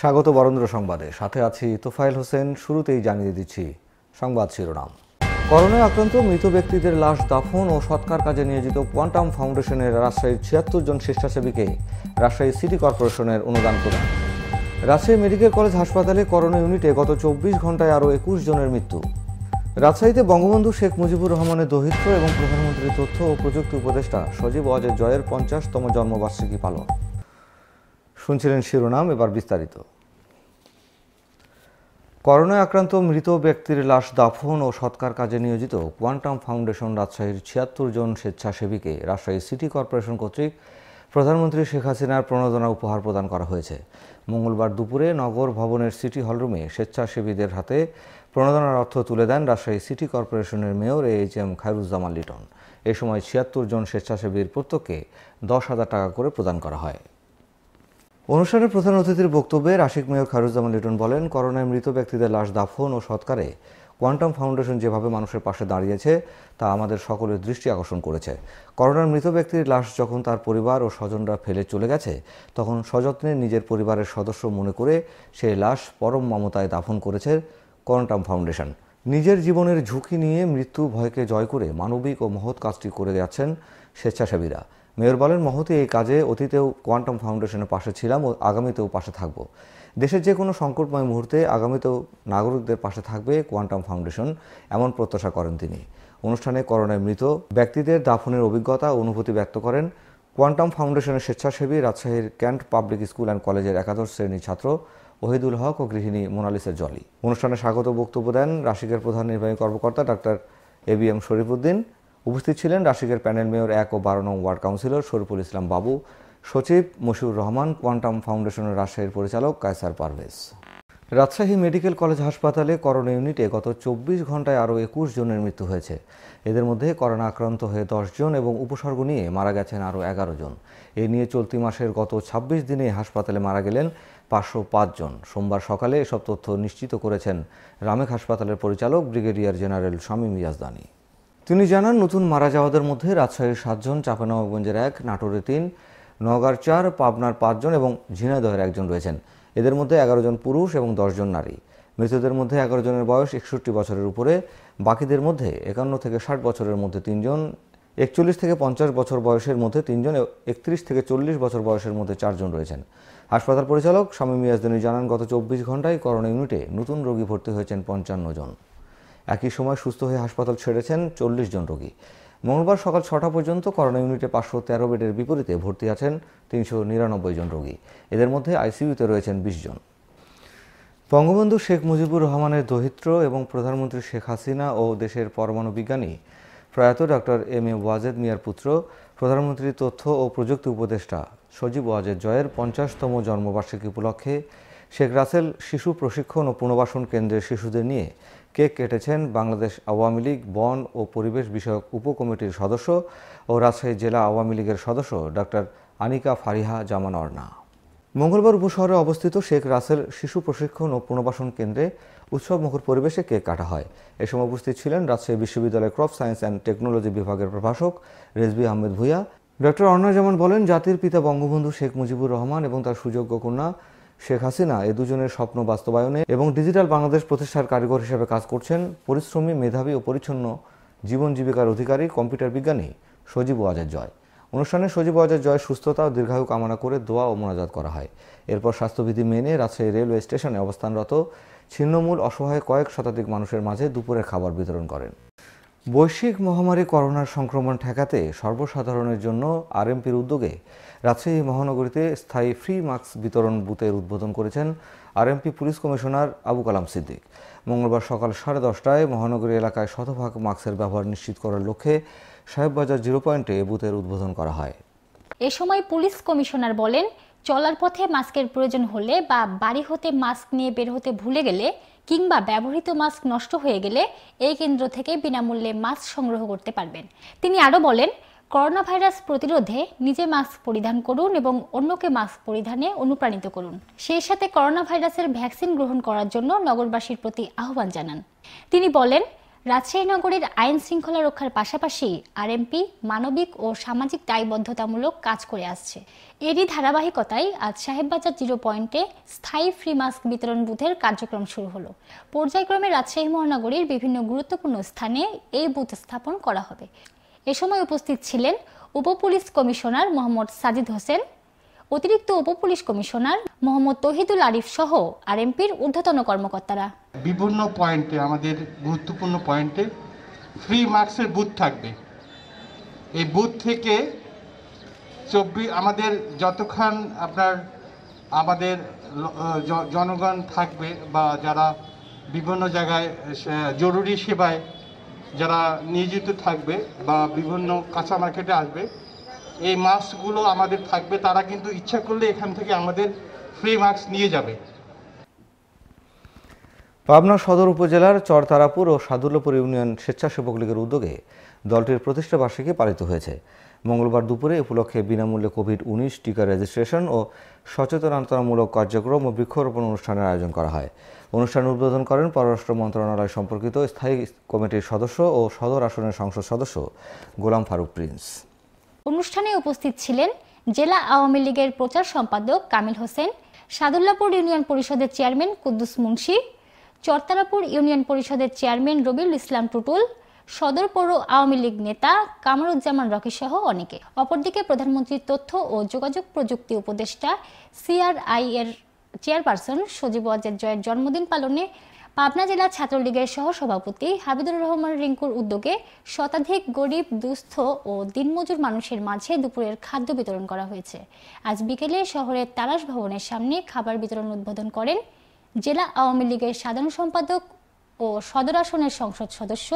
স্বাগত বরেন্দ্র সংবাদে সাথে আছি তোফায়েল হোসেন শুরুতেই জানিয়ে দিচ্ছি সংবাদ শিরোনাম করোনায় আক্রান্ত মৃত ব্যক্তিদের লাশ দাফন ও সৎকার কাজে নিয়োজিত কোয়ান্টাম ফাউন্ডেশনের রাজশাহীর ছিয়াত্তর জন স্বেচ্ছাসেবীকে রাজশাহী সিটি কর্পোরেশনের অনুদান প্রদান রাজশাহী মেডিকেল কলেজ হাসপাতালে করোনা ইউনিটে গত চব্বিশ ঘন্টায় আরও একুশ জনের মৃত্যু রাজশাহীতে বঙ্গবন্ধু শেখ মুজিবুর রহমানের দৌহিত্র এবং প্রধানমন্ত্রীর তথ্য ও প্রযুক্তি উপদেষ্টা সজীব অজয় জয়ের পঞ্চাশতম জন্মবার্ষিকী পালন শুনছিলেন শিরোনাম এবার বিস্তারিত করোনায় আক্রান্ত মৃত ব্যক্তির লাশ দাফন ও সৎকার কাজে নিয়োজিত কোয়ান্টাম ফাউন্ডেশন রাজশাহীর ছিয়াত্তর জন স্বেচ্ছাসেবীকে রাজশাহী সিটি কর্পোরেশন কর্তৃক প্রধানমন্ত্রী শেখ হাসিনার প্রণোদনা উপহার প্রদান করা হয়েছে মঙ্গলবার দুপুরে নগর ভবনের সিটি হলরুমে স্বেচ্ছাসেবীদের হাতে প্রণোদনার অর্থ তুলে দেন রাজশাহী সিটি কর্পোরেশনের mayor H M Khairuzzaman Liton এ সময় ছিয়াত্তর জন স্বেচ্ছাসেবীর প্রত্যেককে দশ হাজার টাকা করে প্রদান করা হয় অনুষ্ঠানে প্রধান অতিথির বক্তব্যে রাশিক মেয়র খায়রুজ্জামান লিটন বলেন করোনায় মৃত ব্যক্তিদের লাশ দাফন ও সৎকারে কোয়ান্টাম ফাউন্ডেশন যেভাবে মানুষের পাশে দাঁড়িয়েছে তা আমাদের সকলের দৃষ্টি আকর্ষণ করেছে করোনার মৃত ব্যক্তির লাশ যখন তার পরিবার ও স্বজনরা ফেলে চলে গেছে তখন সযত্নে নিজের পরিবারের সদস্য মনে করে সেই লাশ পরম মমতায় দাফন করেছে কোয়ান্টাম ফাউন্ডেশন নিজের জীবনের ঝুঁকি নিয়ে মৃত্যু ভয়কে জয় করে মানবিক ও মহৎ কাজটি করে যাচ্ছেন স্বেচ্ছাসেবীরা মেয়র বলেন মহতি এই কাজে অতীতেও কোয়ান্টাম ফাউন্ডেশনের পাশে ছিলাম ও আগামীতেও পাশে থাকব দেশের যে কোনো সংকটময় মুহূর্তে আগামীতেও নাগরিকদের পাশে থাকবে কোয়ান্টাম ফাউন্ডেশন এমন প্রত্যাশা করেন তিনি অনুষ্ঠানে করোনায় মৃত ব্যক্তিদের দাফনের অভিজ্ঞতা ও অনুভূতি ব্যক্ত করেন কোয়ান্টাম ফাউন্ডেশনের স্বেচ্ছাসেবী রাজশাহীর ক্যান্ট পাবলিক স্কুল অ্যান্ড কলেজের একাদশ শ্রেণীর ছাত্র ওহিদুল হক ও গৃহিণী মোনালিসের জলি অনুষ্ঠানে স্বাগত বক্তব্য দেন রাশিকের প্রধান নির্বাহী কর্মকর্তা ডাক্তার এ বি এম উপস্থিত ছিলেন রাশিকের প্যানেল মেয়র এক ও বারো নং ওয়ার্ড কাউন্সিলর শরীফুল ইসলাম বাবু সচিব মশিউর রহমান কোয়ান্টাম ফাউন্ডেশনের রাজশাহীর পরিচালক কায়সার পারভেজ রাজশাহী মেডিকেল কলেজ হাসপাতালে করোনা ইউনিটে গত চব্বিশ ঘন্টায় আরও একুশ জনের মৃত্যু হয়েছে এদের মধ্যে করোনা আক্রান্ত হয়ে জন এবং উপসর্গ নিয়ে মারা গেছেন আরও এগারো জন এ নিয়ে চলতি মাসের গত ২৬ দিনে হাসপাতালে মারা গেলেন পাঁচশো পাঁচজন সোমবার সকালে এসব তথ্য নিশ্চিত করেছেন রামেক হাসপাতালের পরিচালক ব্রিগেডিয়ার জেনারেল স্বামী মিয়াজদানি তিনি জানান নতুন মারা যাওয়াদের মধ্যে রাজশাহীর সাতজন চাঁপানবাবগঞ্জের এক নাটোরে তিন নগার চার পাবনার পাঁচজন এবং ঝিনাইদহের একজন রয়েছেন এদের মধ্যে এগারো জন পুরুষ এবং দশজন নারী মৃতদের মধ্যে এগারো জনের বয়স একষট্টি বছরের উপরে বাকিদের মধ্যে একান্ন থেকে ষাট বছরের মধ্যে তিনজন একচল্লিশ থেকে পঞ্চাশ বছর বয়সের মধ্যে তিনজন একত্রিশ থেকে চল্লিশ বছর বয়সের মধ্যে চারজন রয়েছেন হাসপাতাল পরিচালক স্বামী মিয়াজদিনী জানান গত চব্বিশ ঘন্টায় করোনা ইউনিটে নতুন রোগী ভর্তি হয়েছেন পঞ্চান্ন জন একই সময় সুস্থ হয়ে হাসপাতাল ছেড়েছেন চল্লিশ জন রোগী মঙ্গলবার সকাল ছটা পর্যন্ত করোনা ইউনিটে পাঁচশো তেরো বেডের বিপরীতে ভর্তি আছেন তিনশো নিরানব্বই জন রোগী এদের মধ্যে আইসিইউতে রয়েছেন বিশ জন বঙ্গবন্ধু শেখ মুজিবুর রহমানের দহিত্র এবং প্রধানমন্ত্রী শেখ হাসিনা ও দেশের পরমাণু বিজ্ঞানী প্রয়াত ডক্টর এম এ ওয়াজেদ মিয়ার পুত্র প্রধানমন্ত্রী তথ্য ও প্রযুক্তি উপদেষ্টা সজীব ওয়াজেদ জয়ের পঞ্চাশতম জন্মবার্ষিকী উপলক্ষে শেখ রাসেল শিশু প্রশিক্ষণ ও পুনর্বাসন কেন্দ্রের শিশুদের নিয়ে কেক কেটেছেন বাংলাদেশ আওয়ামী লীগ বন ও পরিবেশ বিষয়ক উপকমিটির সদস্য ও রাজশাহী জেলা আওয়ামী লীগের সদস্য ডক্টর আনিকা ফারিহা জামান অর্না মঙ্গলবার উপশহরে অবস্থিত শেখ রাসেল শিশু প্রশিক্ষণ ও পুনর্বাসন কেন্দ্রে উৎসবমুখর পরিবেশে কেক কাটা হয় এ সময় উপস্থিত ছিলেন রাজশাহী বিশ্ববিদ্যালয়ের ক্রপ সায়েন্স অ্যান্ড টেকনোলজি বিভাগের প্রভাষক রেজবি আহমেদ ভুইয়া ডক্টর অর্ণা জামান বলেন জাতির পিতা বঙ্গবন্ধু শেখ মুজিবুর রহমান এবং তার সুযোগ্য কন্যা শেখ হাসিনা এ দুজনের স্বপ্ন বাস্তবায়নে এবং ডিজিটাল বাংলাদেশ প্রতিষ্ঠার কারিগর হিসেবে কাজ করছেন পরিশ্রমী মেধাবী ও পরিচ্ছন্ন জীবন জীবিকার অধিকারী কম্পিউটার বিজ্ঞানী সজীব ওয়াজের জয় অনুষ্ঠানে সজীব ওয়াজের জয় সুস্থতা ও দীর্ঘায়ু কামনা করে দোয়া ও মোনাজাত করা হয় এরপর স্বাস্থ্যবিধি মেনে রাজশাহী রেলওয়ে স্টেশনে অবস্থানরত ছিন্নমূল অসহায় কয়েক শতাধিক মানুষের মাঝে দুপুরের খাবার বিতরণ করেন বৈশ্বিক মহামারী করোনার সংক্রমণ ঠেকাতে সর্বসাধারণের জন্য আরএমপির উদ্যোগে রাজশাহী মহানগরীতে স্থায়ী ফ্রি মাস্ক বিতরণ বুথের উদ্বোধন করেছেন RMP police commissioner Abu Kalam Siddique মঙ্গলবার সকাল সাড়ে দশটায় মহানগরী এলাকায় শতভাগ মাস্কের ব্যবহার নিশ্চিত করার লক্ষ্যে সাহেববাজার জিরো পয়েন্টে বুথের উদ্বোধন করা হয় এ সময় পুলিশ কমিশনার বলেন চলার পথে মাস্কের প্রয়োজন হলে বা বাড়ি হতে মাস্ক নিয়ে বের হতে ভুলে গেলে কিংবা ব্যবহৃত মাস্ক নষ্ট হয়ে গেলে এই কেন্দ্র থেকে বিনামূল্যে মাস্ক সংগ্রহ করতে পারবেন তিনি আরও বলেন করোনা ভাইরাস প্রতিরোধে নিজে মাস্ক পরিধান করুন এবং অন্যকে মাস্ক পরিধানে অনুপ্রাণিত করুন সেই সাথে করোনা ভাইরাসের ভ্যাকসিন গ্রহণ করার জন্য নগরবাসীর প্রতি আহ্বান জানান তিনি বলেন রাজশাহী নগরীর আইন শৃঙ্খলা রক্ষার পাশাপাশি আরএমপি মানবিক ও সামাজিক দায়বদ্ধতামূলক কাজ করে আসছে এরই ধারাবাহিকতায় আজ সাহেববাজার জিরো পয়েন্টে স্থায়ী ফ্রি মাস্ক বিতরণ বুথের কার্যক্রম শুরু হলো পর্যায়ক্রমে রাজশাহী মহানগরীর বিভিন্ন গুরুত্বপূর্ণ স্থানে এই বুথ স্থাপন করা হবে এ সময় উপস্থিত ছিলেন উপপুলিশ কমিশনার মোহাম্মদ সাজিদ হোসেন অতিরিক্ত উপপুলিশ কমিশনার মোহাম্মদ তহিদুল আরিফ সহ আরএমপির ঊর্ধ্বতন কর্মকর্তারা বিভিন্ন পয়েন্টে আমাদের গুরুত্বপূর্ণ পয়েন্টে ফ্রি মার্কসের বুথ থাকবে এই বুথ থেকে চব্বিশ আমাদের যতক্ষণ আপনার আমাদের জনগণ থাকবে বা যারা বিভিন্ন জায়গায় জরুরি সেবায় যারা নিয়োজিত থাকবে বা বিভিন্ন কাঁচা মার্কেটে আসবে এই মাস্কগুলো আমাদের থাকবে তারা কিন্তু ইচ্ছা করলে এখান থেকে আমাদের ফ্রি মাস্ক নিয়ে যাবে পাবনা সদর উপজেলার চরতারাপুর ও সাদুল্যপুর ইউনিয়ন স্বেচ্ছাসেবক লীগের উদ্যোগে দলটির প্রতিষ্ঠা বার্ষিকী পালিত হয়েছে মঙ্গলবার দুপুরে উপলক্ষে বিনামূল্যে কোভিড উনিশ টিকা রেজিস্ট্রেশন ও সচেতনতামূলক কার্যক্রম ও বৃক্ষরোপণ অনুষ্ঠানের আয়োজন করা হয় অনুষ্ঠান উদ্বোধন করেন পররাষ্ট্র মন্ত্রণালয় সম্পর্কিত স্থায়ী কমিটির সদস্য ও সদর আসনের সংসদ সদস্য গোলাম ফারুক প্রিন্স অনুষ্ঠানে উপস্থিত ছিলেন জেলা আওয়ামী লীগের প্রচার সম্পাদক কামিল হোসেন সাদুল্লাপুর ইউনিয়ন পরিষদের চেয়ারম্যান কুদ্দুস মুন্সি চরতারাপুর ইউনিয়ন পরিষদের চেয়ারম্যান রবিউল ইসলাম টুটুল সদর পৌর আওয়ামী লীগ নেতা কামরুজ্জামান রকি সহ অনেকে অপরদিকে প্রধানমন্ত্রীর তথ্য ও যোগাযোগ প্রযুক্তি উপদেষ্টা সিআরআই এর চেয়ারপারসন সজীব ওয়াজেদ জয়ের জন্মদিন পালনে পাবনা জেলা ছাত্রলীগের সহসভাপতি হাবিদুর রহমান রিঙ্কুর উদ্যোগে শতাধিক গরিব দুস্থ ও দিনমজুর মানুষের মাঝে দুপুরের খাদ্য বিতরণ করা হয়েছে আজ বিকেলে শহরের তালাস ভবনের সামনে খাবার বিতরণ উদ্বোধন করেন জেলা আওয়ামী লীগের সাধারণ সম্পাদক ও সদর আসনের সংসদ সদস্য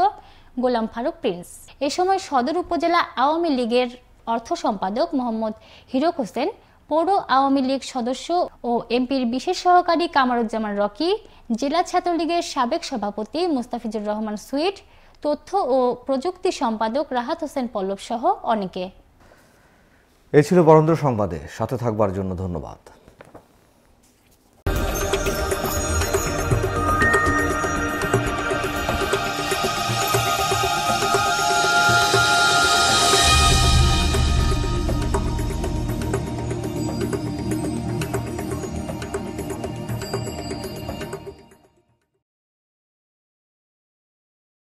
গোলাম ফারুক প্রিন্স এ সময় সদর উপজেলা আওয়ামী লীগের অর্থ সম্পাদক মোহাম্মদ হিরক হোসেন পৌর আওয়ামী লীগ সদস্য ও এমপির বিশেষ সহকারী কামারুজ্জামান রকি জেলা ছাত্রলীগের সাবেক সভাপতি মুস্তাফিজুর রহমান সুইট তথ্য ও প্রযুক্তি সম্পাদক রাহাত হোসেন পল্লব সহ অনেকে এ ছিল বরেন্দ্র সংবাদে সাথে থাকবার জন্য ধন্যবাদ